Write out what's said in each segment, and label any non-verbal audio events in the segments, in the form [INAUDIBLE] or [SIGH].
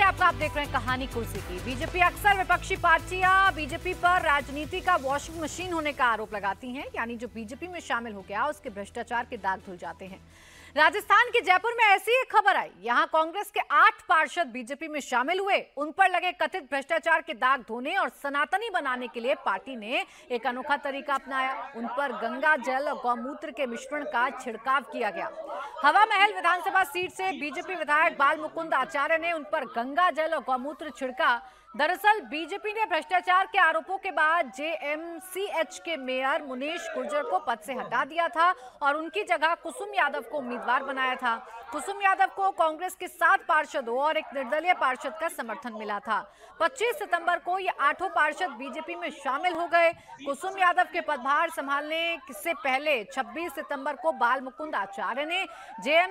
नमस्ते आपका आप देख रहे हैं कहानी कुर्सी की बीजेपी अक्सर विपक्षी पार्टियां बीजेपी पर राजनीति का वॉशिंग मशीन होने का आरोप लगाती हैं यानी जो बीजेपी में शामिल हो गया उसके भ्रष्टाचार के दाग धुल जाते हैं राजस्थान के जयपुर में ऐसी एक खबर आई यहां कांग्रेस के आठ पार्षद बीजेपी में शामिल हुए उन पर लगे कथित भ्रष्टाचार के दाग धोने और सनातनी बनाने के लिए पार्टी ने एक अनोखा तरीका अपनाया उन पर गंगा जल और गौमूत्र के मिश्रण का छिड़काव किया गया हवा महल विधानसभा सीट से बीजेपी विधायक बाल मुकुंद आचार्य ने उन पर गंगा जल और गौमूत्र छिड़का दरअसल बीजेपी ने भ्रष्टाचार के आरोपों के बाद जेएमसीएच के मेयर मुनेश गुर्जर को पद से हटा दिया था और उनकी जगह कुसुम यादव को उम्मीदवार बनाया था कुसुम यादव को कांग्रेस के सात पार्षदों और एक निर्दलीय पार्षद का समर्थन मिला था 25 सितंबर को ये आठों पार्षद बीजेपी में शामिल हो गए कुसुम यादव के पदभार संभालने से पहले छब्बीस सितंबर को बाल मुकुंद आचार्य ने जे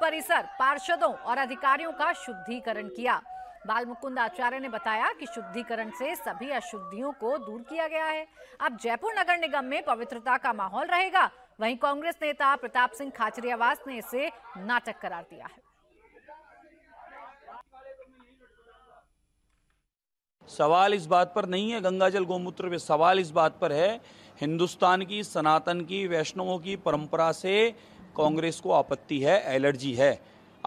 परिसर पार्षदों और अधिकारियों का शुद्धिकरण किया बाल मुकुंद आचार्य ने बताया कि शुद्धिकरण से सभी अशुद्धियों को दूर किया गया है अब जयपुर नगर निगम में पवित्रता का माहौल रहेगा वहीं कांग्रेस नेता प्रताप सिंह खाचरियावास ने इसे नाटक करार दिया है सवाल इस बात पर नहीं है गंगाजल गोमूत्र पे सवाल इस बात पर है हिंदुस्तान की सनातन की वैष्णवों की परंपरा से कांग्रेस को आपत्ति है एलर्जी है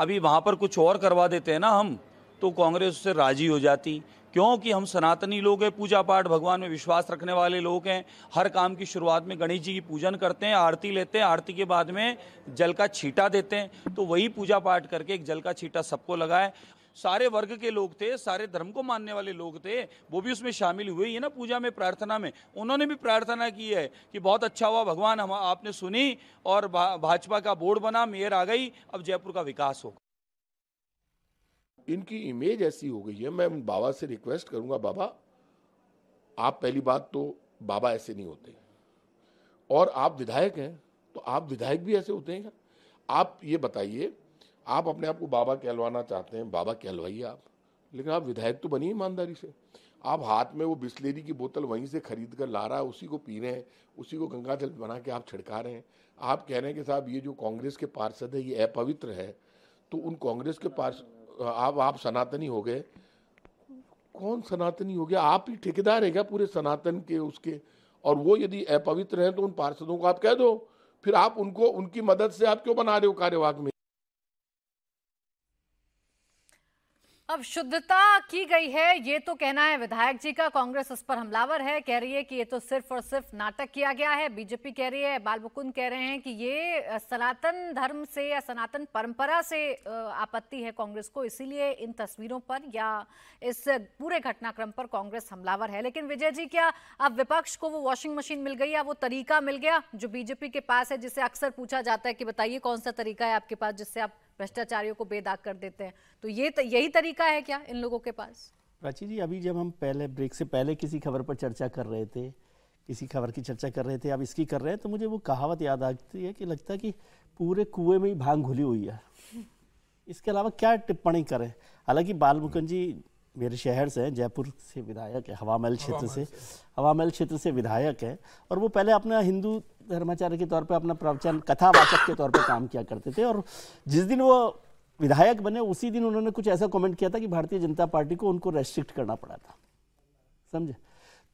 अभी वहां पर कुछ और करवा देते हैं ना हम तो कांग्रेस उससे राजी हो जाती क्योंकि हम सनातनी लोग हैं पूजा पाठ भगवान में विश्वास रखने वाले लोग हैं हर काम की शुरुआत में गणेश जी की पूजन करते हैं आरती लेते हैं आरती के बाद में जल का छीटा देते हैं तो वही पूजा पाठ करके एक जल का छीटा सबको लगाए सारे वर्ग के लोग थे सारे धर्म को मानने वाले लोग थे वो भी उसमें शामिल हुए ही ना पूजा में प्रार्थना में उन्होंने भी प्रार्थना की है कि बहुत अच्छा हुआ भगवान हम आपने सुनी और भाजपा का बोर्ड बना मेयर आ गई अब जयपुर का विकास होगा इनकी इमेज ऐसी हो गई है मैं उन बाबा से रिक्वेस्ट करूंगा बाबा आप पहली बात तो बाबा ऐसे नहीं होते और आप विधायक हैं तो आप विधायक भी ऐसे होते हैं आप ये बताइए आप अपने आप को बाबा कहलवाना चाहते हैं बाबा कहलवाइए आप लेकिन आप विधायक तो बनिए ईमानदारी से आप हाथ में वो बिस्लेरी की बोतल वहीं से खरीद कर ला रहा है उसी को पी रहे हैं उसी को गंगा जल बना के आप छिड़का रहे हैं आप कह रहे हैं कि साहब ये जो कांग्रेस के पार्षद है ये अपवित्र है तो उन कांग्रेस के पार्षद आप आप सनातनी हो गए कौन सनातनी हो गया आप ही ठेकेदार है क्या पूरे सनातन के उसके और वो यदि अपवित्र हैं तो उन पार्षदों को आप कह दो फिर आप उनको उनकी मदद से आप क्यों बना रहे हो कार्यवाहक में अब शुद्धता की गई है ये तो कहना है विधायक जी का कांग्रेस उस पर हमलावर है कह रही है कि ये तो सिर्फ और सिर्फ नाटक किया गया है बीजेपी कह रही है बाल मुकुंद कह रहे हैं कि ये सनातन धर्म से या सनातन परंपरा से आपत्ति है कांग्रेस को इसीलिए इन तस्वीरों पर या इस पूरे घटनाक्रम पर कांग्रेस हमलावर है लेकिन विजय जी क्या अब विपक्ष को वो वॉशिंग मशीन मिल गई या वो तरीका मिल गया जो बीजेपी के पास है जिसे अक्सर पूछा जाता है कि बताइए कौन सा तरीका है आपके पास जिससे आप भ्रष्टाचारियों को बेदाग कर देते हैं तो ये त, यही तरीका है क्या इन लोगों के पास प्राची जी अभी जब हम पहले ब्रेक से पहले किसी खबर पर चर्चा कर रहे थे किसी खबर की चर्चा कर रहे थे अब इसकी कर रहे हैं तो मुझे वो कहावत याद आती है कि लगता है कि पूरे कुएं में ही भांग घुली हुई है इसके अलावा क्या टिप्पणी करें हालांकि बाल मुकुंद जी मेरे शहर से हैं जयपुर से विधायक है हवामहल क्षेत्र से हवामहल क्षेत्र से विधायक है और वो पहले अपना हिंदू धर्माचार्य के तौर पे अपना प्रवचन कथावाचक के तौर पे काम किया करते थे और जिस दिन वो विधायक बने उसी दिन उन्होंने कुछ ऐसा कमेंट किया था कि भारतीय जनता पार्टी को उनको रेस्ट्रिक्ट करना पड़ा था समझे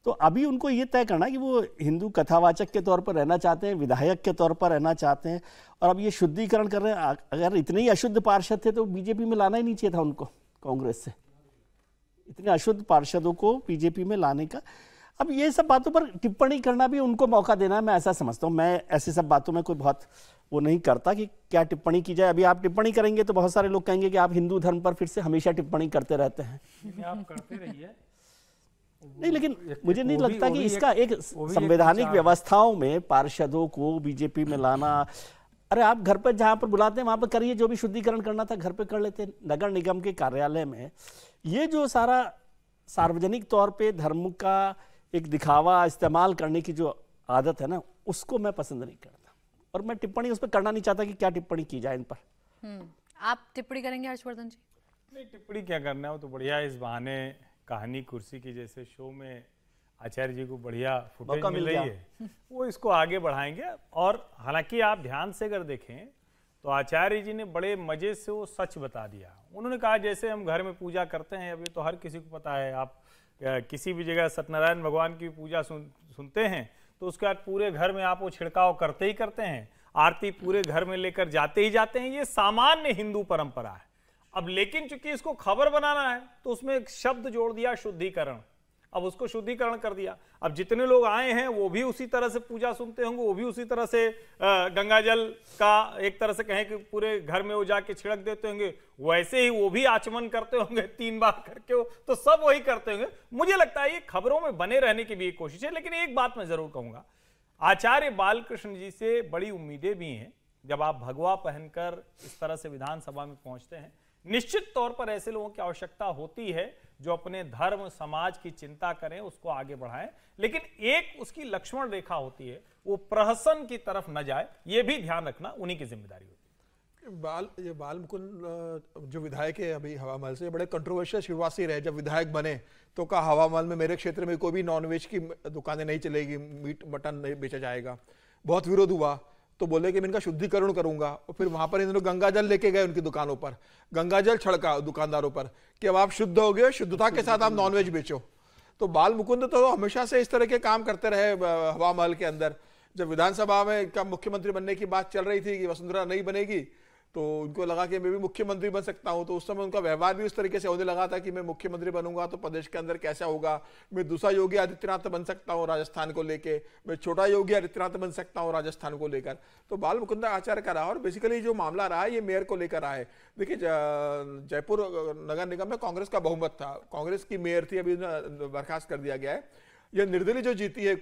तो अभी उनको ये तय करना कि वो हिंदू कथावाचक के तौर पर रहना चाहते हैं विधायक के तौर पर रहना चाहते हैं और अब ये शुद्धिकरण कर रहे हैं अगर इतने ही अशुद्ध पार्षद थे तो बीजेपी में लाना ही नहीं चाहिए था उनको कांग्रेस से इतने अशुद्ध पार्षदों को बीजेपी में लाने का अब ये सब बातों पर टिप्पणी करना भी उनको मौका देना है मैं ऐसा समझता हूँ मैं ऐसे सब बातों में कोई बहुत वो नहीं करता कि क्या टिप्पणी की जाए अभी आप टिप्पणी करेंगे तो बहुत सारे लोग कहेंगे कि आप हिंदू धर्म पर फिर से हमेशा टिप्पणी करते रहते हैं आप करते रहिए नहीं लेकिन मुझे नहीं लगता कि इसका एक संवैधानिक व्यवस्थाओं में पार्षदों को बीजेपी में लाना अरे आप घर पर जहां पर बुलाते हैं वहां पर करिए जो भी शुद्धिकरण करना था घर पर कर लेते नगर निगम के कार्यालय में ये जो सारा सार्वजनिक तौर पे धर्म का एक दिखावा इस्तेमाल करने की जो आदत है ना उसको मैं पसंद नहीं करता और मैं टिप्पणी उस पर करना नहीं चाहता कि क्या टिप्पणी की जाए इन पर हम्म, आप टिप्पणी करेंगे हर्षवर्धन जी नहीं टिप्पणी क्या करना है वो तो बढ़िया इस बहाने कहानी कुर्सी की जैसे शो में आचार्य जी को बढ़िया फुटेज मिल रही है वो इसको आगे बढ़ाएंगे और हालांकि आप ध्यान से अगर देखें तो आचार्य जी ने बड़े मज़े से वो सच बता दिया उन्होंने कहा जैसे हम घर में पूजा करते हैं अभी तो हर किसी को पता है आप किसी भी जगह सत्यनारायण भगवान की पूजा सुन, सुनते हैं तो उसके बाद पूरे घर में आप वो छिड़काव करते ही करते हैं आरती पूरे घर में लेकर जाते ही जाते हैं ये सामान्य हिंदू परंपरा है अब लेकिन चूंकि इसको खबर बनाना है तो उसमें एक शब्द जोड़ दिया शुद्धिकरण अब उसको शुद्धिकरण कर दिया अब जितने लोग आए हैं वो भी उसी तरह से पूजा सुनते होंगे वो भी उसी तरह से गंगा जल का एक तरह से कहें कि पूरे घर में वो जाके छिड़क देते होंगे वैसे ही वो भी आचमन करते होंगे तीन बार करके वो तो सब वही करते होंगे मुझे लगता है ये खबरों में बने रहने की भी एक कोशिश है लेकिन एक बात मैं जरूर कहूंगा आचार्य बालकृष्ण जी से बड़ी उम्मीदें भी हैं जब आप भगवा पहनकर इस तरह से विधानसभा में पहुंचते हैं निश्चित तौर पर ऐसे लोगों की आवश्यकता होती है जो अपने धर्म समाज की चिंता करें उसको आगे बढ़ाएं लेकिन एक उसकी लक्ष्मण रेखा होती है वो प्रहसन की तरफ न जाए ये भी ध्यान रखना उन्हीं की जिम्मेदारी होती है बाल ये बाल मुकुंद जो विधायक है अभी हवा महल से बड़े कंट्रोवर्शियल शुरुआत रहे जब विधायक बने तो कहा हवा महल में मेरे क्षेत्र में कोई भी नॉनवेज की दुकानें नहीं चलेगी मीट मटन नहीं बेचा जाएगा बहुत विरोध हुआ तो बोले कि मैं इनका शुद्धिकरण करूंगा और फिर वहां पर इन लोग गंगा जल लेके गए उनकी दुकानों पर गंगा जल छड़का दुकानदारों पर कि अब आप शुद्ध हो गए शुद्धता के साथ आप नॉनवेज बेचो तो बाल मुकुंद तो हमेशा से इस तरह के काम करते रहे हवा महल के अंदर जब विधानसभा में का मुख्यमंत्री बनने की बात चल रही थी कि वसुंधरा नहीं बनेगी तो उनको लगा कि मैं भी मुख्यमंत्री बन सकता हूँ तो उस समय उनका व्यवहार भी उस तरीके से होने लगा था कि मैं मुख्यमंत्री बनूंगा तो प्रदेश के अंदर कैसा होगा मैं दूसरा योगी आदित्यनाथ बन सकता हूँ राजस्थान को लेकर मैं छोटा योगी आदित्यनाथ बन सकता हूँ राजस्थान को लेकर तो बाल मुकुंदा आचार्य का रहा और बेसिकली जो मामला रहा ये मेयर को लेकर रहा है देखिए जयपुर नगर निगम में कांग्रेस का बहुमत था कांग्रेस की मेयर थी अभी बर्खास्त कर दिया गया है यह निर्दलीय जो जीती है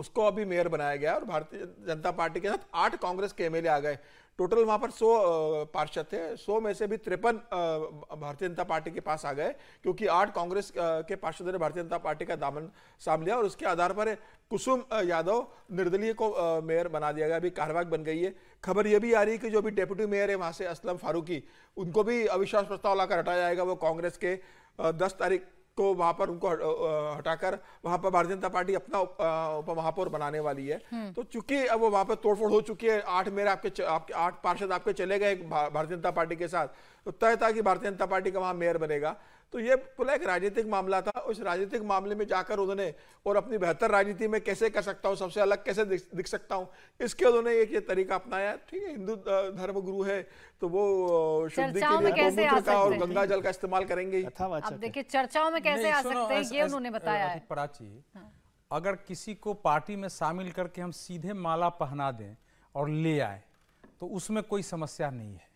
उसको अभी मेयर बनाया गया और भारतीय जनता पार्टी के साथ आठ कांग्रेस के एमएलए आ गए टोटल वहां पर 100 पार्षद थे 100 में से भी तिरपन भारतीय जनता पार्टी के पास आ गए क्योंकि आठ कांग्रेस के पार्षदों ने भारतीय जनता पार्टी का दामन साम लिया और उसके आधार पर कुसुम यादव निर्दलीय को मेयर बना दिया गया अभी कार्यवाहक बन गई है खबर यह भी आ रही है कि जो भी डेप्यूटी मेयर है वहां से असलम फारूकी उनको भी अविश्वास प्रस्ताव लाकर हटाया जाएगा वो कांग्रेस के दस तारीख तो वहां पर उनको हटाकर वहां पर भारतीय जनता पार्टी अपना उप महापौर बनाने वाली है हम्म। तो चूंकि अब वहां पर तोड़फोड़ हो चुकी है आठ मेरे आपके आपके आठ पार्षद आपके चले गए भारतीय जनता पार्टी के साथ तो तय था कि भारतीय जनता पार्टी का वहां मेयर बनेगा तो ये खुला एक राजनीतिक मामला था उस राजनीतिक मामले में जाकर उन्होंने और अपनी बेहतर राजनीति में कैसे कर सकता हूँ सबसे अलग कैसे दिख, दिख सकता हूँ इसके उन्होंने एक ये तरीका अपनाया ठीक है हिंदू धर्म गुरु है तो वो शुद्धि के लिए का और गंगा जल का इस्तेमाल करेंगे देखिए चर्चाओं में कैसे आ सकते हैं ये उन्होंने बताया प्राची हाँ। अगर किसी को पार्टी में शामिल करके हम सीधे माला पहना दें और ले आए तो उसमें कोई समस्या नहीं है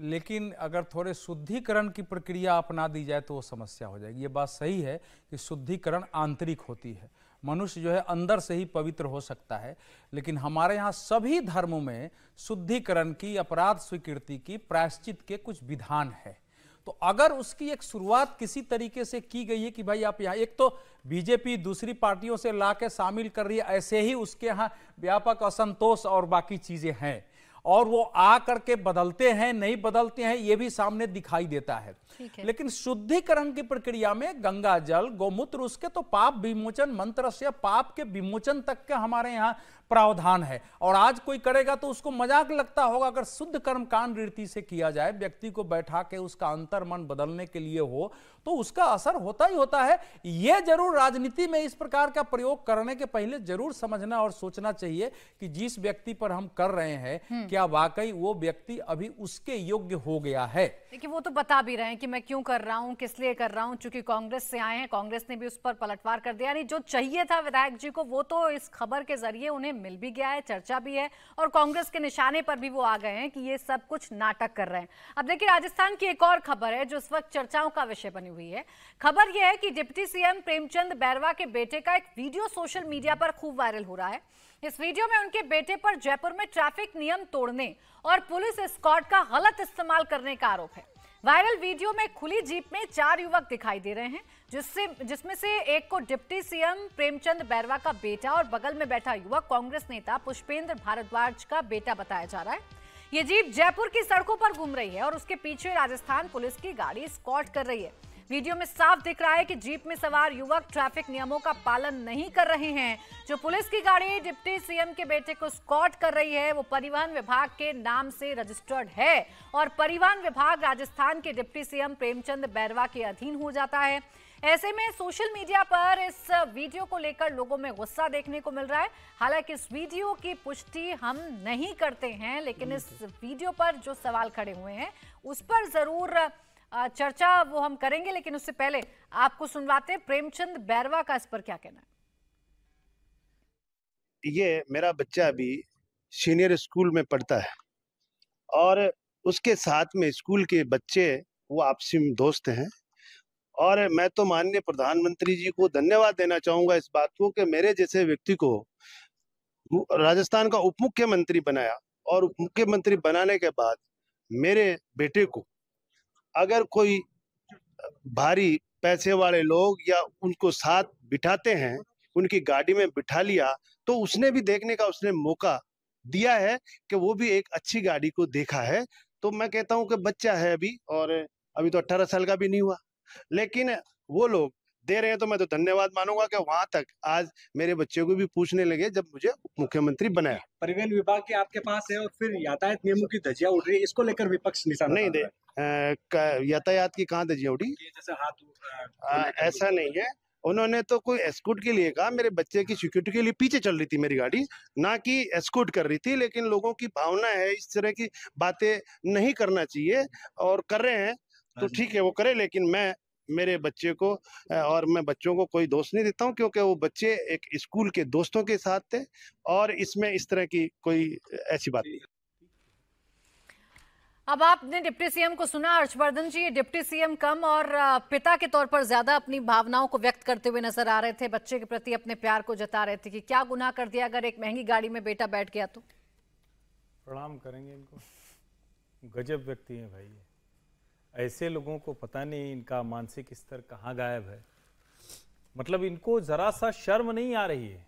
लेकिन अगर थोड़े शुद्धिकरण की प्रक्रिया अपना दी जाए तो वो समस्या हो जाएगी ये बात सही है कि शुद्धिकरण आंतरिक होती है मनुष्य जो है अंदर से ही पवित्र हो सकता है लेकिन हमारे यहाँ सभी धर्मों में शुद्धिकरण की अपराध स्वीकृति की प्रायश्चित के कुछ विधान है तो अगर उसकी एक शुरुआत किसी तरीके से की गई है कि भाई आप यहाँ एक तो बीजेपी दूसरी पार्टियों से ला के शामिल कर रही है ऐसे ही उसके यहाँ व्यापक असंतोष और बाकी चीज़ें हैं और वो आ करके बदलते हैं नहीं बदलते हैं ये भी सामने दिखाई देता है, है। लेकिन शुद्धिकरण की प्रक्रिया में गंगा जल गोमूत्र उसके तो पाप विमोचन मंत्र से पाप के विमोचन तक के हमारे यहाँ प्रावधान है और आज कोई करेगा तो उसको मजाक लगता होगा अगर शुद्ध कर्म कांड रीति से किया जाए व्यक्ति को बैठा के उसका अंतर मन बदलने के लिए हो तो उसका असर होता ही होता है यह जरूर राजनीति में इस प्रकार का प्रयोग करने के पहले जरूर समझना और सोचना चाहिए कि जिस व्यक्ति पर हम कर रहे हैं हम्म। क्या वाकई वो व्यक्ति अभी उसके योग्य हो गया है देखिए वो तो बता भी रहे हैं कि मैं क्यों कर रहा हूँ किस लिए कर रहा हूँ चूंकि कांग्रेस से आए हैं कांग्रेस ने भी उस पर पलटवार कर दिया जो चाहिए था विधायक जी को वो तो इस खबर के जरिए उन्हें मिल भी गया है चर्चा भी है और कांग्रेस के निशाने पर भी वो आ गए हैं कि ये सब कुछ नाटक कर रहे हैं अब देखिए राजस्थान की एक और खबर है जो इस वक्त चर्चाओं का विषय बनी बनी हुई है खबर यह है कि डिप्टी सीएम प्रेमचंद बैरवा के बेटे का एक वीडियो सोशल मीडिया पर खूब वायरल हो रहा है इस वीडियो में उनके बेटे पर जयपुर में ट्रैफिक नियम तोड़ने और पुलिस स्कॉट का गलत इस्तेमाल करने का आरोप है वायरल वीडियो में खुली जीप में चार युवक दिखाई दे रहे हैं जिससे जिसमें से एक को डिप्टी सीएम प्रेमचंद बैरवा का बेटा और बगल में बैठा युवक कांग्रेस नेता पुष्पेंद्र भारद्वाज का बेटा बताया जा रहा है ये जीप जयपुर की सड़कों पर घूम रही है और उसके पीछे राजस्थान पुलिस की गाड़ी स्कॉट कर रही है वीडियो में साफ दिख रहा है कि जीप में सवार युवक ट्रैफिक नियमों का पालन नहीं कर रहे हैं जो पुलिस की गाड़ी डिप्टी सीएम के बेटे को स्कॉट कर रही है वो परिवहन विभाग के नाम से रजिस्टर्ड है और परिवहन विभाग राजस्थान के डिप्टी सीएम प्रेमचंद बैरवा के अधीन हो जाता है ऐसे में सोशल मीडिया पर इस वीडियो को लेकर लोगों में गुस्सा देखने को मिल रहा है हालांकि इस वीडियो की पुष्टि हम नहीं करते हैं लेकिन इस वीडियो पर जो सवाल खड़े हुए हैं उस पर जरूर चर्चा वो हम करेंगे लेकिन उससे पहले आपको सुनवाते प्रेमचंद बैरवा का इस पर क्या कहना है ये मेरा बच्चा अभी सीनियर स्कूल में पढ़ता है और उसके साथ में स्कूल के बच्चे वो आपसी दोस्त हैं और मैं तो माननीय प्रधानमंत्री जी को धन्यवाद देना चाहूंगा इस बात को कि मेरे जैसे व्यक्ति को राजस्थान का उप मुख्यमंत्री बनाया और उप मुख्यमंत्री बनाने के बाद मेरे बेटे को अगर कोई भारी पैसे वाले लोग या उनको साथ बिठाते हैं उनकी गाड़ी में बिठा लिया तो उसने भी देखने का उसने मौका दिया है कि वो भी एक अच्छी गाड़ी को देखा है तो मैं कहता हूँ कि बच्चा है अभी और अभी तो अट्ठारह साल का भी नहीं हुआ लेकिन वो लोग दे रहे हैं तो मैं तो धन्यवाद मानूंगा कि वहां तक आज मेरे बच्चे को भी पूछने लगे जब मुझे मुख्यमंत्री बनाया परिवहन विभाग के आपके पास है और फिर यातायात नियमों की धजिया उड़ रही है इसको लेकर विपक्ष निशान नहीं दे यातायात की कहाँ उठी ऐसा नहीं है उन्होंने तो कोई एस्कूट के लिए कहा मेरे बच्चे की सिक्योरिटी के लिए पीछे चल रही थी मेरी गाड़ी ना कि एस्कूट कर रही थी लेकिन लोगों की भावना है इस तरह की बातें नहीं करना चाहिए और कर रहे हैं तो हाँ ठीक है वो करे लेकिन मैं मेरे बच्चे को और मैं बच्चों को कोई दोष नहीं देता हूँ क्योंकि वो बच्चे एक स्कूल के दोस्तों के साथ थे और इसमें इस तरह की कोई ऐसी बात नहीं अब आपने डिप्टी सीएम को सुना हर्षवर्धन जी डिप्टी सीएम कम और पिता के तौर पर ज्यादा अपनी भावनाओं को व्यक्त करते हुए नजर आ रहे थे बच्चे के प्रति अपने प्यार को जता रहे थे कि क्या गुनाह कर दिया अगर एक महंगी गाड़ी में बेटा बैठ गया तो प्रणाम करेंगे इनको गजब व्यक्ति है भाई ऐसे लोगों को पता नहीं इनका मानसिक स्तर कहाँ गायब है मतलब इनको जरा सा शर्म नहीं आ रही है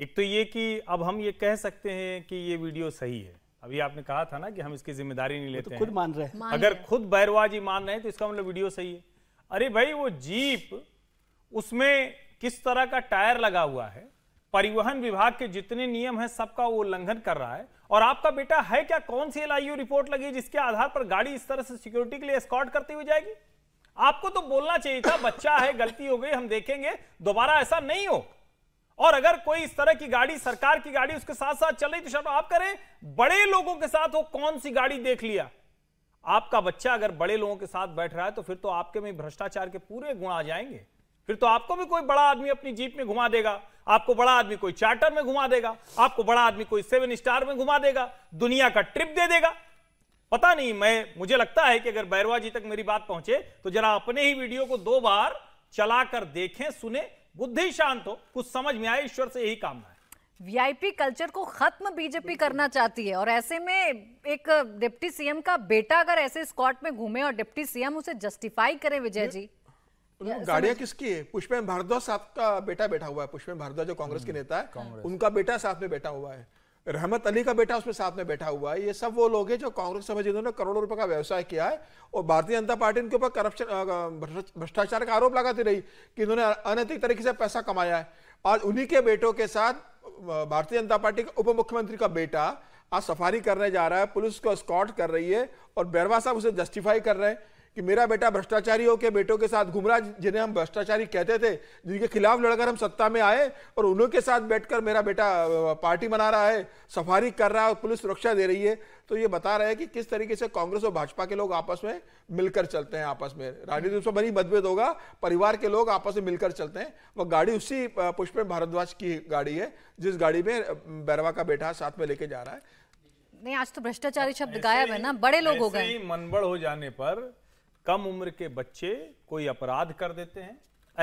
एक तो ये कि अब हम ये कह सकते हैं कि ये वीडियो सही है अभी आपने कहा था ना कि हम इसकी जिम्मेदारी नहीं तो लेते तो खुद मान रहे हैं अगर खुद बैरवाजी मान रहे हैं तो इसका मतलब वीडियो सही है अरे भाई वो जीप उसमें किस तरह का टायर लगा हुआ है परिवहन विभाग के जितने नियम हैं सबका वो उल्लंघन कर रहा है और आपका बेटा है क्या कौन सी एल रिपोर्ट लगी जिसके आधार पर गाड़ी इस तरह से सिक्योरिटी के लिए स्कॉट करती हुई जाएगी आपको तो बोलना चाहिए था बच्चा है गलती हो गई हम देखेंगे दोबारा ऐसा नहीं हो और अगर कोई इस तरह की गाड़ी सरकार की गाड़ी उसके साथ साथ चल रही तो शर्मा आप करें बड़े लोगों के साथ वो कौन सी गाड़ी देख लिया आपका बच्चा अगर बड़े लोगों के साथ बैठ रहा है तो फिर तो आपके में भ्रष्टाचार के पूरे गुण आ जाएंगे फिर तो आपको भी कोई बड़ा आदमी अपनी जीप में घुमा देगा आपको बड़ा आदमी कोई चार्टर में घुमा देगा आपको बड़ा आदमी कोई सेवन स्टार में घुमा देगा दुनिया का ट्रिप दे देगा पता नहीं मैं मुझे लगता है कि अगर बैरवा जी तक मेरी बात पहुंचे तो जरा अपने ही वीडियो को दो बार चलाकर देखें सुने बुद्धि शांत हो कुछ समझ में आए ईश्वर से यही कामना है वीआईपी कल्चर को खत्म बीजेपी करना चाहती है और ऐसे में एक डिप्टी सीएम का बेटा अगर ऐसे स्कॉट में घूमे और डिप्टी सीएम उसे जस्टिफाई करे विजय जी गाड़ियां किसकी है पुष्पेन भारद्वाज साहब का बेटा बैठा हुआ है पुष्पेन भारद्वाज जो कांग्रेस के हम्म। नेता है उनका बेटा साथ में बैठा हुआ है रहमत अली का बेटा उसमें साथ में बैठा हुआ है ये सब वो लोग हैं जो कांग्रेस समझ इन्होंने करोड़ों रुपए का व्यवसाय किया है और भारतीय जनता पार्टी इनके ऊपर करप्शन भ्रष्टाचार का आरोप लगाती रही कि इन्होंने अनैतिक तरीके से पैसा कमाया है आज उन्हीं के बेटों के साथ भारतीय जनता पार्टी के उप मुख्यमंत्री का बेटा आज सफारी करने जा रहा है पुलिस को स्कॉट कर रही है और बैरवा साहब उसे जस्टिफाई कर रहे हैं कि मेरा बेटा भ्रष्टाचारियों के बेटों के साथ घूम रहा जिन्हें हम भ्रष्टाचारी कहते थे जिनके खिलाफ लड़कर हम सत्ता में आए और उनके साथ बैठकर मेरा बेटा पार्टी मना रहा है सफारी कर रहा है और पुलिस सुरक्षा दे रही है तो ये बता रहे है कि किस तरीके से कांग्रेस और भाजपा के लोग आपस में मिलकर चलते हैं आपस में राजनीति उसमें बड़ी मतभेद होगा परिवार के लोग आपस में मिलकर चलते हैं वह गाड़ी उसी पुष्प भारद्वाज की गाड़ी है जिस गाड़ी में बैरवा का बेटा साथ में लेके जा रहा है नहीं आज तो भ्रष्टाचारी शब्द गायब है ना बड़े लोग हो गए मनबड़ हो जाने पर कम उम्र के बच्चे कोई अपराध कर देते हैं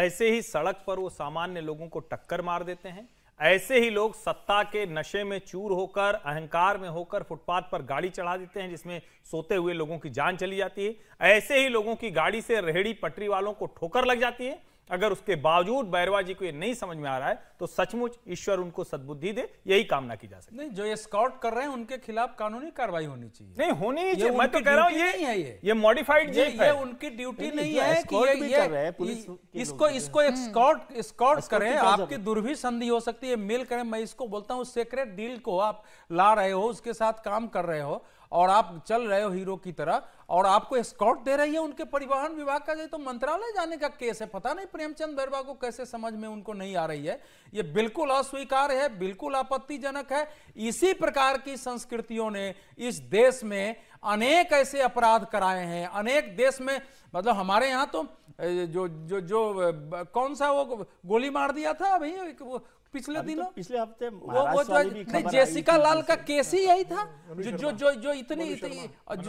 ऐसे ही सड़क पर वो सामान्य लोगों को टक्कर मार देते हैं ऐसे ही लोग सत्ता के नशे में चूर होकर अहंकार में होकर फुटपाथ पर गाड़ी चढ़ा देते हैं जिसमें सोते हुए लोगों की जान चली जाती है ऐसे ही लोगों की गाड़ी से रेहड़ी पटरी वालों को ठोकर लग जाती है अगर उसके बावजूद बैरवा जी को ये नहीं समझ में आ रहा है तो सचमुच ईश्वर उनको सद्बुद्धि दे यही कामना की जा सकती नहीं जो ये स्काउट कर रहे हैं उनके खिलाफ कानूनी कार्रवाई होनी चाहिए नहीं होनी चाहिए मैं तो कह रहा हूँ ये है ये ये मॉडिफाइड ये, ये उनकी ड्यूटी नहीं है कि ये इसको इसको स्कॉट हम्म। स्कॉट करें आपकी दुर्भी संधि हो सकती है मेल करें मैं इसको बोलता हूँ सेक्रेट डील को आप ला रहे हो उसके साथ काम कर रहे हो और आप चल रहे हो हीरो की तरह और आपको स्कॉट दे रही है उनके परिवहन विभाग का तो मंत्रालय जाने का केस है पता नहीं प्रेमचंद बैरवा को कैसे समझ में उनको नहीं आ रही है ये बिल्कुल अस्वीकार है बिल्कुल आपत्तिजनक है इसी प्रकार की संस्कृतियों ने इस देश में अनेक ऐसे अपराध कराए हैं अनेक देश में मतलब हमारे यहाँ तो जो जो जो कौन सा वो गोली मार दिया था अभी पिछले तो दिनों तो पिछले हफ्ते वो वो जो नहीं जेसिका लाल का केस ही यही था हाँ, जो जो जो जो इतनी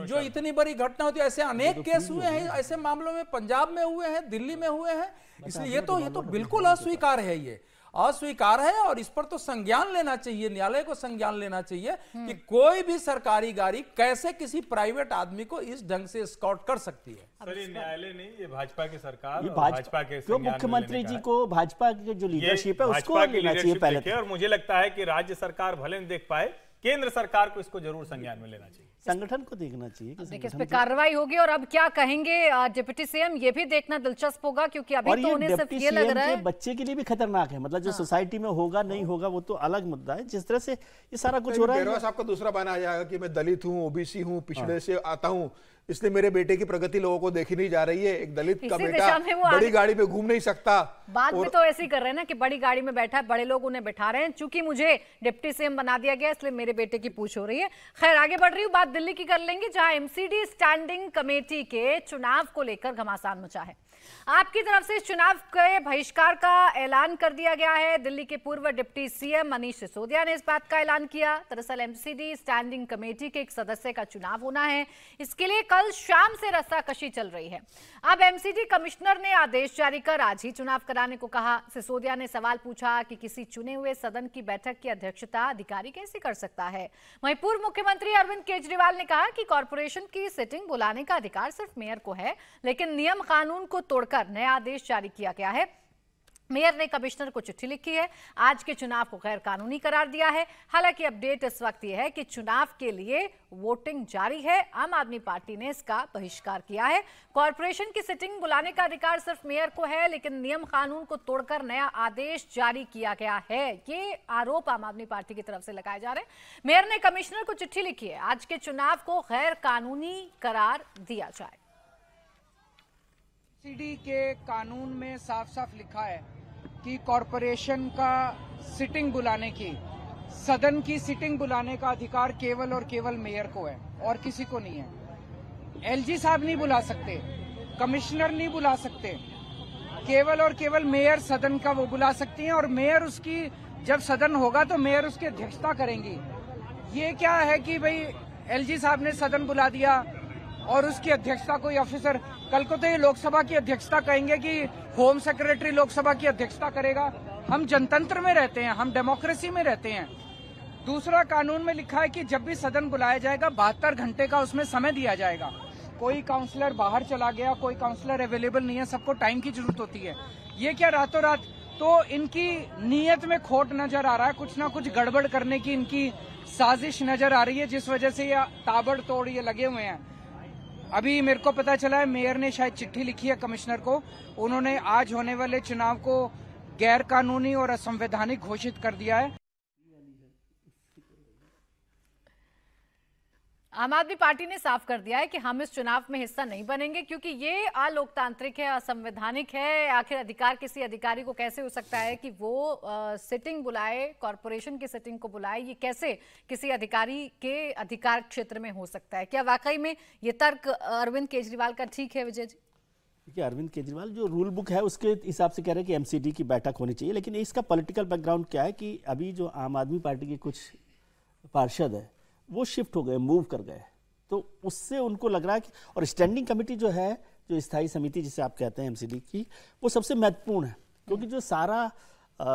जो इतनी बड़ी घटना होती है ऐसे अनेक तो केस हुए हैं ऐसे मामलों में पंजाब में हुए हैं दिल्ली में हुए हैं इसलिए ये तो, तो- ये तो बिल्कुल अस्वीकार है ये अस्वीकार है और इस पर तो संज्ञान लेना चाहिए न्यायालय को संज्ञान लेना चाहिए हम्म। कि कोई भी सरकारी गाड़ी कैसे किसी प्राइवेट आदमी को इस ढंग से स्कॉट कर सकती है सर न्यायालय नहीं ये भाजपा की सरकार ये भाजपा, भाजपा के तो मुख्यमंत्री जी को भाजपा की जो लीडरशिप है उसको लेना चाहिए पहले और मुझे लगता है की राज्य सरकार भले देख पाए केंद्र सरकार को इसको जरूर संज्ञान में लेना चाहिए संगठन को देखना चाहिए कि इस पे कार्रवाई होगी और अब क्या कहेंगे डिप्टी सीएम ये भी देखना दिलचस्प होगा क्योंकि अभी तो उन्हें सिर्फ ये लग रहा है बच्चे के लिए भी खतरनाक है मतलब जो हाँ। सोसाइटी में होगा नहीं होगा वो तो अलग मुद्दा है जिस तरह से ये सारा तो कुछ हो रहा है आपका दूसरा बहाना आ जाएगा कि मैं दलित हूँ ओबीसी हूँ पिछड़े हाँ। से आता हूँ इसलिए मेरे बेटे की प्रगति लोगों को देखी नहीं जा रही है एक दलित का बेटा बड़ी गाड़ी में घूम नहीं सकता बात और... में तो ऐसी कर रहे हैं ना कि बड़ी गाड़ी में बैठा है बड़े लोग उन्हें बैठा रहे हैं चूंकि मुझे डिप्टी सीएम बना दिया गया इसलिए मेरे बेटे की पूछ हो रही है खैर आगे बढ़ रही हूँ बात दिल्ली की कर लेंगे जहाँ एमसीडी स्टैंडिंग कमेटी के चुनाव को लेकर घमासान मचा है आपकी तरफ से चुनाव के बहिष्कार का ऐलान कर दिया गया है दिल्ली के पूर्व डिप्टी सीएम मनीष सिसोदिया ने इस बात का ऐलान किया दरअसल एमसीडी स्टैंडिंग कमेटी के एक सदस्य का चुनाव होना है इसके लिए कल शाम से कशी चल रही है अब एमसीडी कमिश्नर ने आदेश जारी कर आज ही चुनाव कराने को कहा सिसोदिया ने सवाल पूछा कि किसी चुने हुए सदन की बैठक की अध्यक्षता अधिकारी कैसे कर सकता है वहीं पूर्व मुख्यमंत्री अरविंद केजरीवाल ने कहा कि कॉरपोरेशन की सिटिंग बुलाने का अधिकार सिर्फ मेयर को है लेकिन नियम कानून को तोड़ छोड़कर नया आदेश जारी किया गया है मेयर ने कमिश्नर को चिट्ठी लिखी है आज के चुनाव को गैर कानूनी करार दिया है हालांकि अपडेट इस वक्त यह है कि चुनाव के लिए वोटिंग जारी है आम आदमी पार्टी ने इसका बहिष्कार किया है कॉरपोरेशन की सिटिंग बुलाने का अधिकार सिर्फ मेयर को है लेकिन नियम कानून को तोड़कर नया आदेश जारी किया गया है ये आरोप आम आदमी पार्टी की तरफ से लगाए जा रहे हैं मेयर ने कमिश्नर को चिट्ठी लिखी है आज के चुनाव को गैर कानूनी करार दिया जाए सीडी के कानून में साफ साफ लिखा है कि कॉरपोरेशन का सिटिंग बुलाने की सदन की सिटिंग बुलाने का अधिकार केवल और केवल मेयर को है और किसी को नहीं है एलजी साहब नहीं बुला सकते कमिश्नर नहीं बुला सकते केवल और केवल मेयर सदन का वो बुला सकती हैं और मेयर उसकी जब सदन होगा तो मेयर उसकी अध्यक्षता करेंगी ये क्या है कि भाई एलजी साहब ने सदन बुला दिया और उसकी अध्यक्षता कोई ऑफिसर कल को तो ये लोकसभा की अध्यक्षता कहेंगे कि होम सेक्रेटरी लोकसभा की अध्यक्षता करेगा हम जनतंत्र में रहते हैं हम डेमोक्रेसी में रहते हैं दूसरा कानून में लिखा है कि जब भी सदन बुलाया जाएगा बहत्तर घंटे का उसमें समय दिया जाएगा कोई काउंसलर बाहर चला गया कोई काउंसलर अवेलेबल नहीं है सबको टाइम की जरूरत होती है ये क्या रातों रात तो इनकी नीयत में खोट नजर आ रहा है कुछ ना कुछ गड़बड़ करने की इनकी साजिश नजर आ रही है जिस वजह से ये ताबड़ तोड़ ये लगे हुए हैं अभी मेरे को पता चला है मेयर ने शायद चिट्ठी लिखी है कमिश्नर को उन्होंने आज होने वाले चुनाव को गैर कानूनी और असंवैधानिक घोषित कर दिया है आम आदमी पार्टी ने साफ कर दिया है कि हम इस चुनाव में हिस्सा नहीं बनेंगे क्योंकि ये अलोकतांत्रिक है असंवैधानिक है आखिर अधिकार किसी अधिकारी को कैसे हो सकता है कि वो सिटिंग बुलाए कॉरपोरेशन की सिटिंग को बुलाए ये कैसे किसी अधिकारी के अधिकार क्षेत्र में हो सकता है क्या वाकई में ये तर्क अरविंद केजरीवाल का ठीक है विजय जी देखिए अरविंद केजरीवाल जो रूल बुक है उसके हिसाब से कह रहे हैं कि एमसीडी की बैठक होनी चाहिए लेकिन इसका पॉलिटिकल बैकग्राउंड क्या है कि अभी जो आम आदमी पार्टी के कुछ पार्षद है वो शिफ्ट हो गए मूव कर गए तो उससे उनको लग रहा है कि और स्टैंडिंग कमेटी जो है जो स्थायी समिति जिसे आप कहते हैं एमसीडी की वो सबसे महत्वपूर्ण है क्योंकि जो सारा आ,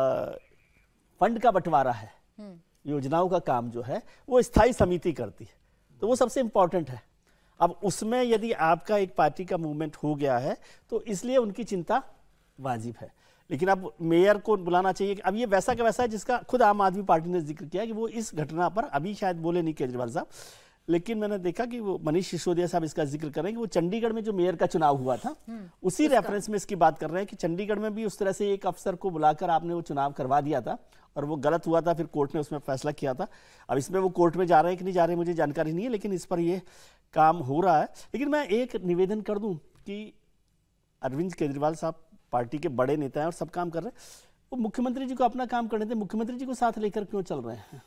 फंड का बंटवारा है हम्म। योजनाओं का काम जो है वो स्थायी समिति करती है तो वो सबसे इम्पोर्टेंट है अब उसमें यदि आपका एक पार्टी का मूवमेंट हो गया है तो इसलिए उनकी चिंता वाजिब है लेकिन अब मेयर को बुलाना चाहिए अब ये वैसा का वैसा है जिसका खुद आम आदमी पार्टी ने जिक्र किया कि वो इस घटना पर अभी शायद बोले नहीं केजरीवाल साहब लेकिन मैंने देखा कि वो मनीष सिसोदिया साहब इसका जिक्र कर रहे हैं कि वो चंडीगढ़ में जो मेयर का चुनाव हुआ था हम्म, उसी रेफरेंस में इसकी बात कर रहे हैं कि चंडीगढ़ में भी उस तरह से एक अफसर को बुलाकर आपने वो चुनाव करवा दिया था और वो गलत हुआ था फिर कोर्ट ने उसमें फैसला किया था अब इसमें वो कोर्ट में जा रहे हैं कि नहीं जा रहे मुझे जानकारी नहीं है लेकिन इस पर ये काम हो रहा है लेकिन मैं एक निवेदन कर दूँ कि अरविंद केजरीवाल साहब पार्टी के बड़े नेता हैं और सब काम कर रहे हैं वो मुख्यमंत्री जी को अपना काम करने थे मुख्यमंत्री जी को साथ लेकर क्यों चल रहे हैं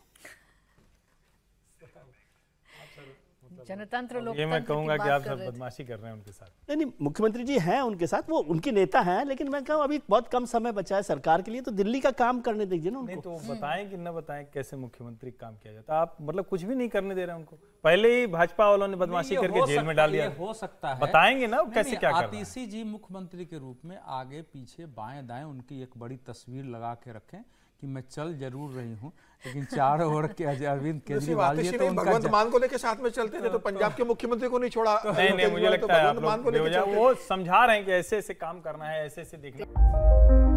जनतंत्र लोग ये मैं कहूंगा कि आप सब बदमाशी कर रहे हैं उनके साथ नहीं मुख्यमंत्री जी हैं उनके साथ वो उनके नेता हैं लेकिन मैं कहूँ अभी बहुत कम समय बचा है सरकार के लिए तो दिल्ली का काम करने दीजिए ना तो उनको तो बताएं कि न बताएं कैसे मुख्यमंत्री काम किया जाता आप मतलब कुछ भी नहीं करने दे रहे उनको पहले ही भाजपा वालों ने बदमाशी करके जेल में डाल दिया हो सकता है बताएंगे ना कैसे क्या आतिशी जी मुख्यमंत्री के रूप में आगे पीछे बाएं दाएं उनकी एक बड़ी तस्वीर लगा के रखें कि मैं चल जरूर रही हूँ लेकिन [LAUGHS] चार ओवर के अरविंद केजरीवाल जी तो भगवंत तो मान को लेकर साथ में चलते थे तो, तो- पंजाब के मुख्यमंत्री को नहीं छोड़ा तो- नहीं नहीं मुझे लगता है वो समझा रहे हैं कि ऐसे ऐसे काम करना है ऐसे ऐसे देखना